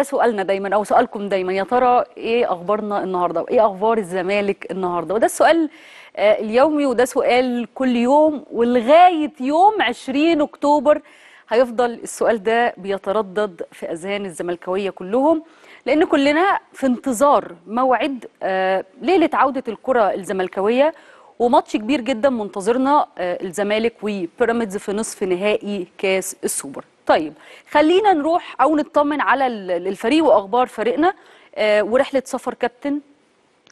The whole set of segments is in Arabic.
ده سؤالنا دايما او سؤالكم دايما يا ترى ايه اخبارنا النهارده وايه اخبار الزمالك النهارده وده السؤال آه، اليومي وده سؤال كل يوم ولغايه يوم 20 اكتوبر هيفضل السؤال ده بيتردد في اذهان الزملكاويه كلهم لان كلنا في انتظار موعد آه، ليله عوده الكره الزملكاويه وماتش كبير جدا منتظرنا آه، الزمالك وبيراميدز في نصف نهائي كاس السوبر طيب خلينا نروح او نطمن على الفريق واخبار فريقنا آه، ورحله سفر كابتن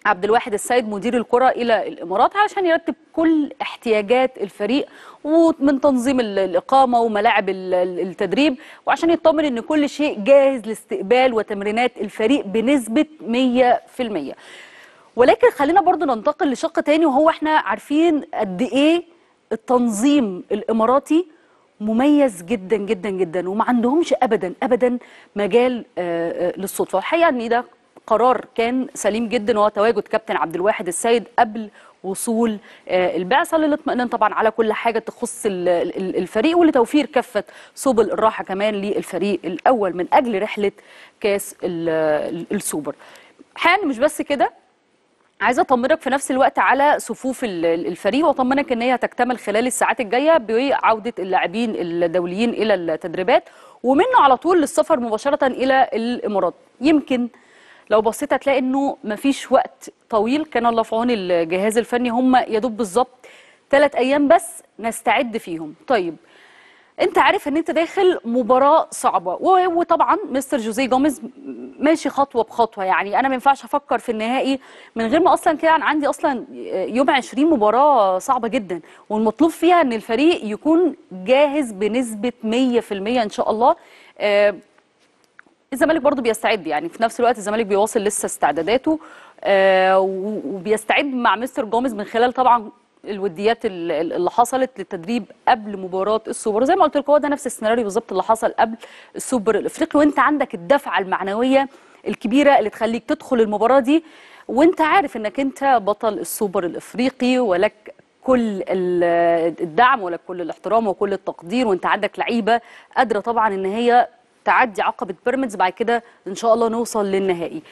عبد الواحد السيد مدير الكرة إلى الإمارات علشان يرتب كل احتياجات الفريق ومن تنظيم الإقامة وملاعب التدريب وعشان يطمن إن كل شيء جاهز لاستقبال وتمرينات الفريق بنسبة 100% ولكن خلينا برضو ننتقل لشق تاني وهو احنا عارفين قد إيه التنظيم الإماراتي مميز جدا جدا جدا وما عندهمش ابدا ابدا مجال آه، آه، للصدفه والحقيقه ان ده قرار كان سليم جدا وهو تواجد كابتن عبد الواحد السيد قبل وصول آه، البعثه للاطمئنان طبعا على كل حاجه تخص الفريق ولتوفير كافه سبل الراحه كمان للفريق الاول من اجل رحله كاس السوبر حان مش بس كده عايزه اطمنك في نفس الوقت على صفوف الفريق واطمنك ان هي هتكتمل خلال الساعات الجايه بعوده اللاعبين الدوليين الى التدريبات ومنه على طول للسفر مباشره الى الامارات يمكن لو بصيت هتلاقي انه مفيش وقت طويل كان الله في عون الجهاز الفني هم يا دوب بالظبط ثلاث ايام بس نستعد فيهم طيب انت عارف ان انت داخل مباراه صعبه وطبعا مستر جوزيه جوميز ماشي خطوه بخطوه يعني انا ما ينفعش افكر في النهائي من غير ما اصلا كده انا عندي اصلا يوم 20 مباراه صعبه جدا والمطلوب فيها ان الفريق يكون جاهز بنسبه 100% ان شاء الله آه، الزمالك برضو بيستعد يعني في نفس الوقت الزمالك بيواصل لسه استعداداته آه، وبيستعد مع مستر جوميز من خلال طبعا الوديات اللي حصلت للتدريب قبل مباراه السوبر زي ما قلت لكم هو ده نفس السيناريو بالظبط اللي حصل قبل السوبر الافريقي وانت عندك الدفعه المعنويه الكبيره اللي تخليك تدخل المباراه دي وانت عارف انك انت بطل السوبر الافريقي ولك كل الدعم ولك كل الاحترام وكل التقدير وانت عندك لعيبه قادره طبعا ان هي تعدي عقبه بيراميدز بعد كده ان شاء الله نوصل للنهائي